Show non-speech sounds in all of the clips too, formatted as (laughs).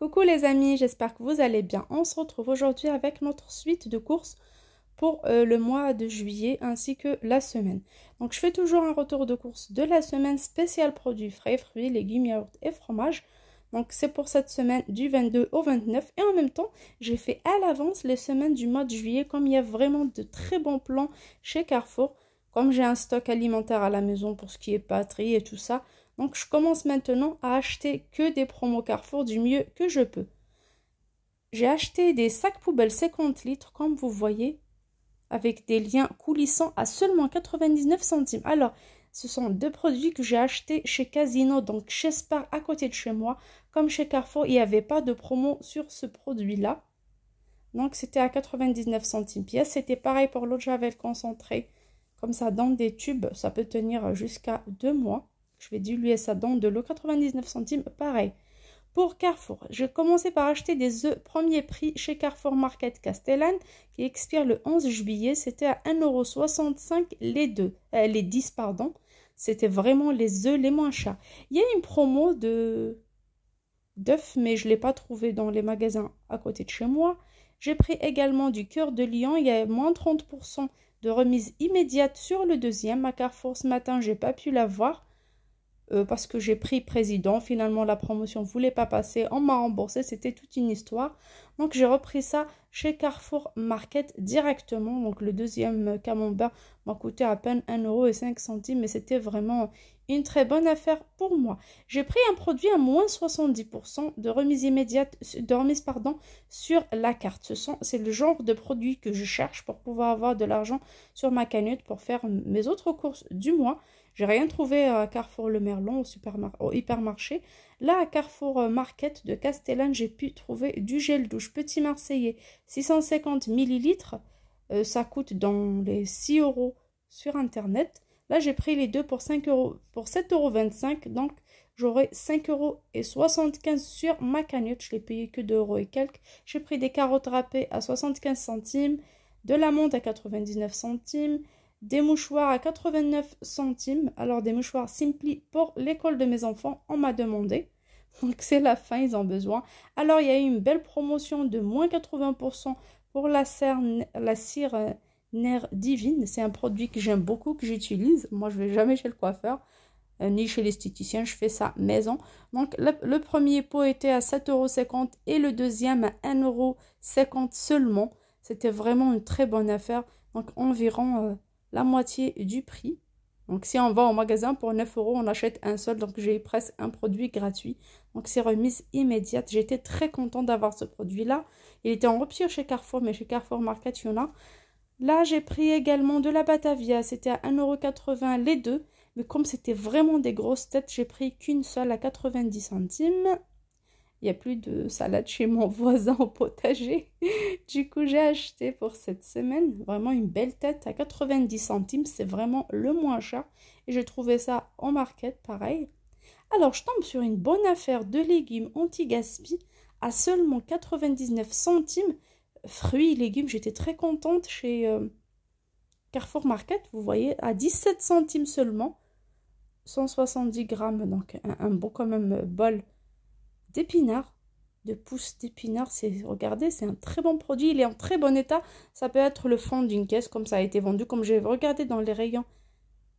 Coucou les amis, j'espère que vous allez bien. On se retrouve aujourd'hui avec notre suite de courses pour euh, le mois de juillet ainsi que la semaine. Donc je fais toujours un retour de courses de la semaine spéciale produits frais, fruits, légumes, yaourts et fromages. Donc c'est pour cette semaine du 22 au 29 et en même temps j'ai fait à l'avance les semaines du mois de juillet comme il y a vraiment de très bons plans chez Carrefour. Comme j'ai un stock alimentaire à la maison pour ce qui est pâtrie et tout ça, donc je commence maintenant à acheter que des promos Carrefour du mieux que je peux. J'ai acheté des sacs poubelles 50 litres, comme vous voyez, avec des liens coulissants à seulement 99 centimes. Alors, ce sont deux produits que j'ai achetés chez Casino, donc chez Spar à côté de chez moi. Comme chez Carrefour, il n'y avait pas de promo sur ce produit-là. Donc, c'était à 99 centimes pièce. C'était pareil pour l'autre, j'avais le concentré comme ça, dans des tubes. Ça peut tenir jusqu'à deux mois. Je vais diluer ça dans de l'eau, 99 centimes, pareil. Pour Carrefour, j'ai commencé par acheter des œufs premier prix chez Carrefour Market Castellane qui expire le 11 juillet. C'était à 1,65€ les deux, euh, les 10 pardon. C'était vraiment les œufs les moins chers. Il y a une promo de d'œufs, mais je ne l'ai pas trouvé dans les magasins à côté de chez moi. J'ai pris également du cœur de lion. Il y a moins 30% de remise immédiate sur le deuxième. À Carrefour ce matin, j'ai pas pu l'avoir. Euh, parce que j'ai pris président. Finalement, la promotion ne voulait pas passer. On m'a remboursé. C'était toute une histoire. Donc, j'ai repris ça chez Carrefour Market directement. Donc, le deuxième camembert m'a coûté à peine 1,5€. Mais c'était vraiment une très bonne affaire pour moi. J'ai pris un produit à moins 70% de remise immédiate, de remise, pardon, sur la carte. C'est le genre de produit que je cherche pour pouvoir avoir de l'argent sur ma canute pour faire mes autres courses du mois. J'ai rien trouvé à Carrefour Le Merlon, au, hypermarché. Là, à Carrefour euh, Market de Castellane, j'ai pu trouver du gel douche Petit Marseillais, 650 ml. Euh, ça coûte dans les 6 euros sur Internet. Là, j'ai pris les deux pour, 5 euros, pour 7,25 euros. Donc, j'aurai euros sur ma cagnotte. Je l'ai payé que 2 euros et quelques. J'ai pris des carottes râpées à 75 centimes, de l'amande à 99 centimes, des mouchoirs à 89 centimes. Alors des mouchoirs Simply pour l'école de mes enfants, on m'a demandé. Donc c'est la fin, ils ont besoin. Alors il y a eu une belle promotion de moins 80% pour la, cire euh, Nerf Divine. C'est un produit que j'aime beaucoup, que j'utilise. Moi je ne vais jamais chez le coiffeur euh, ni chez l'esthéticien, je fais ça maison. Donc le, premier pot était à 7,50€ et le deuxième à 1,50€ seulement. C'était vraiment une très bonne affaire. Donc environ euh, la moitié du prix. Donc si on va au magasin pour 9 euros, on achète un seul, donc j'ai presque un produit gratuit. Donc c'est remise immédiate. J'étais très contente d'avoir ce produit-là. Il était en rupture chez Carrefour, mais chez Carrefour Market, il a. Là, j'ai pris également de la Batavia. C'était à 1,80€ les deux. Mais comme c'était vraiment des grosses têtes, j'ai pris qu'une seule à 90 centimes il n'y a plus de salade chez mon (laughs) voisin au potager. du coup, j'ai acheté pour cette semaine vraiment une belle tête à 90 centimes. C'est vraiment le moins cher. Et j'ai trouvé ça en market, pareil. Alors, je tombe sur une bonne affaire de légumes anti-gaspi à seulement 99 centimes. Fruits et légumes, j'étais très contente chez euh, Carrefour Market, vous voyez, à 17 centimes seulement. 170 grammes, donc un, un bon quand même bol d'épinards, de pousses d'épinards. C'est, regardez, c'est un très bon produit. Il est en très bon état. Ça peut être le fond d'une caisse comme ça a été vendu. Comme j'ai regardé dans les rayons,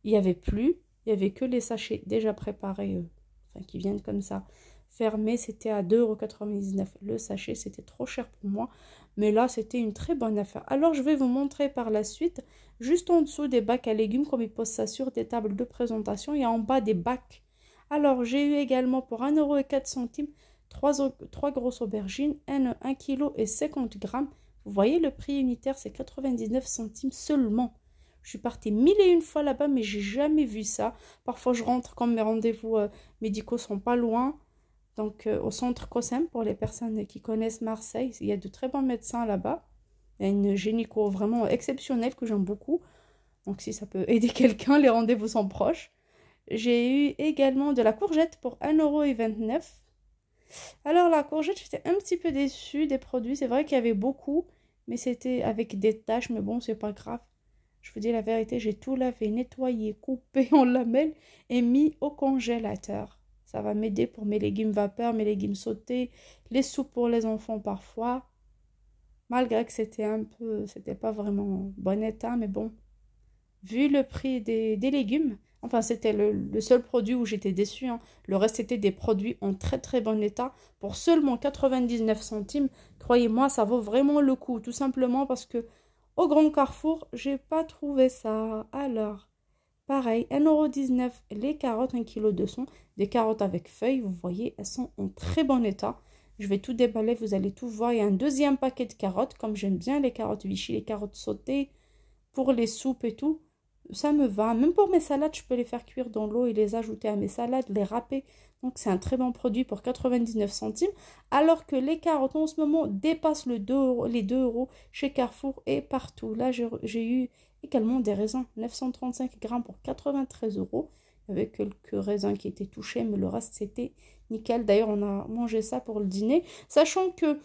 il n'y avait plus. Il n'y avait que les sachets déjà préparés, euh, enfin qui viennent comme ça. Fermés, c'était à 2,99€. Le sachet, c'était trop cher pour moi. Mais là, c'était une très bonne affaire. Alors, je vais vous montrer par la suite, juste en dessous des bacs à légumes, comme ils posent ça sur des tables de présentation, il y a en bas des bacs alors, j'ai eu également pour 1,04€ 3, trois grosses aubergines, 1, kg et 50 grammes. Vous voyez, le prix unitaire, c'est 99 centimes seulement. Je suis partie mille et une fois là-bas, mais j'ai jamais vu ça. Parfois, je rentre quand mes rendez-vous euh, médicaux sont pas loin. Donc, euh, au centre Cosm pour les personnes qui connaissent Marseille, il y a de très bons médecins là-bas. Il y a une gynéco vraiment exceptionnelle que j'aime beaucoup. Donc, si ça peut aider (laughs) quelqu'un, les rendez-vous sont proches. J'ai eu également de la courgette pour 1,29€. Alors la courgette, j'étais un petit peu déçue des produits. C'est vrai qu'il y avait beaucoup, mais c'était avec des taches. Mais bon, c'est pas grave. Je vous dis la vérité, j'ai tout lavé, nettoyé, coupé (laughs) en lamelles et mis au congélateur. Ça va m'aider pour mes légumes vapeur, mes légumes sautés, les soupes pour les enfants parfois. Malgré que c'était un peu, c'était pas vraiment bon état, mais bon, vu le prix des, légumes, Enfin, c'était le, seul produit où j'étais déçue. Hein. Le reste, était des produits en très très bon état. Pour seulement 99 centimes, croyez-moi, ça vaut vraiment le coup. Tout simplement parce que au Grand Carrefour, j'ai pas trouvé ça. Alors, pareil, 1,19€ les carottes, 1 kg. Des carottes avec feuilles, vous voyez, elles sont en très bon état. Je vais tout déballer, vous allez tout voir. Il y a un deuxième paquet de carottes, comme j'aime bien les carottes Vichy, les carottes sautées pour les soupes et tout ça me va. Même pour mes salades, je peux les faire cuire dans l'eau et les ajouter à mes salades, les râper. Donc c'est un très bon produit pour 99 centimes. Alors que les carottes en ce moment dépassent le les 2 euros chez Carrefour et partout. Là j'ai eu également des raisins, 935 grammes pour 93 euros. Il y avait quelques raisins qui étaient touchés, mais le reste c'était nickel. D'ailleurs on a mangé ça pour le dîner. Sachant que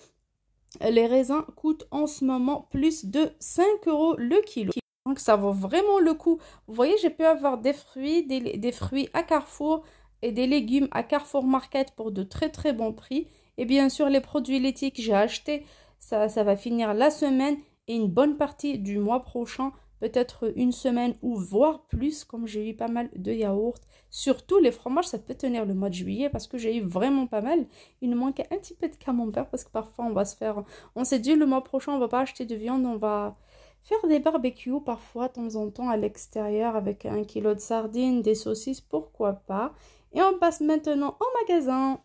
les raisins coûtent en ce moment plus de 5 euros le kilo. Donc, ça vaut vraiment le coup. Vous voyez, j'ai pu avoir des fruits, des, fruits à Carrefour et des légumes à Carrefour Market pour de très très bons prix. Et bien sûr, les produits laitiers que j'ai achetés, ça, va finir la semaine et une bonne partie du mois prochain peut-être une semaine ou voire plus, comme j'ai eu pas mal de yaourts. Surtout les fromages, ça peut tenir le mois de juillet parce que j'ai eu vraiment pas mal. Il nous manquait un petit peu de camembert parce que parfois on va se faire... On s'est dit le mois prochain on va pas acheter de viande, on va Faire des barbecues parfois, de temps en temps, à l'extérieur avec un kilo de sardines, des saucisses, pourquoi pas. Et on passe maintenant au magasin.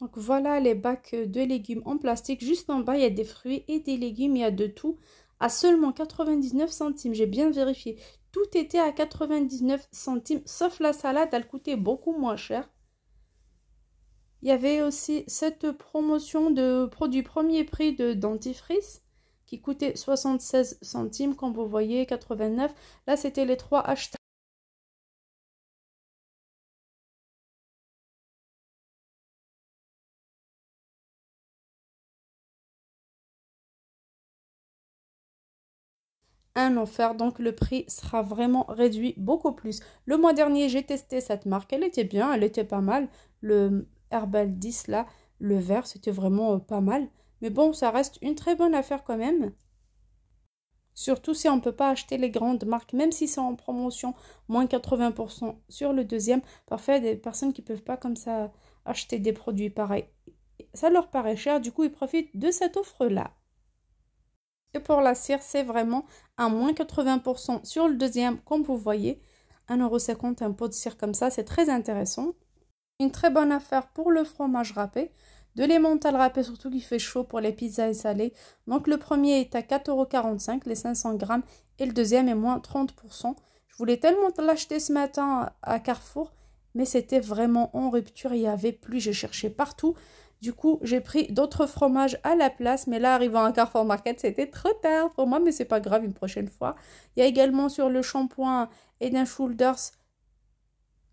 Donc voilà les bacs de légumes en plastique. Juste en bas, il y a des fruits et des légumes, il y a de tout. À seulement 99 centimes, j'ai bien vérifié. Tout était à 99 centimes, sauf la salade, elle coûtait beaucoup moins cher. Il y avait aussi cette promotion de produits premier prix de dentifrice qui coûtait 76 centimes, comme vous voyez, 89. Là, c'était les trois hashtags. un enfer, donc le prix sera vraiment réduit beaucoup plus. Le mois dernier, j'ai testé cette marque, elle était bien, elle était pas mal. Le Herbal 10 là, le vert, c'était vraiment pas mal. Mais bon, ça reste une très bonne affaire quand même. Surtout si on ne peut pas acheter les grandes marques, même si c'est en promotion, moins 80% sur le deuxième. Parfait, des personnes qui ne peuvent pas comme ça acheter des produits pareils. Ça leur paraît cher, du coup ils profitent de cette offre-là. Et pour la cire, c'est vraiment à moins 80% sur le deuxième, comme vous voyez. 1,50€ un pot de cire comme ça, c'est très intéressant. Une très bonne affaire pour le fromage râpé de l'emmental râpé, surtout qu'il fait chaud pour les pizzas et salées. Donc le premier est à 4,45€ les 500 grammes et le deuxième est moins 30%. Je voulais tellement l'acheter ce matin à Carrefour, mais c'était vraiment en rupture, il n'y avait plus, j'ai cherché partout. Du coup, j'ai pris d'autres fromages à la place, mais là, arrivant à Carrefour Market, c'était trop tard pour moi, mais c'est pas grave, une prochaine fois. Il y a également sur le shampoing Eden Shoulders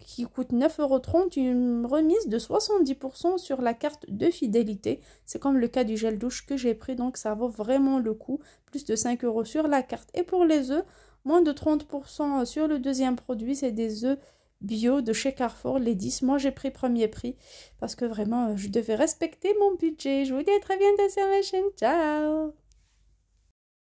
qui coûte 9,30€, une remise de 70% sur la carte de fidélité. C'est comme le cas du gel douche que j'ai pris, donc ça vaut vraiment le coup, plus de 5€ sur la carte. Et pour les œufs, moins de 30% sur le deuxième produit, c'est des œufs bio de chez Carrefour, les 10. Moi, j'ai pris premier prix parce que vraiment, euh, je devais respecter mon budget. Je vous dis à très bientôt sur ma chaîne. Ciao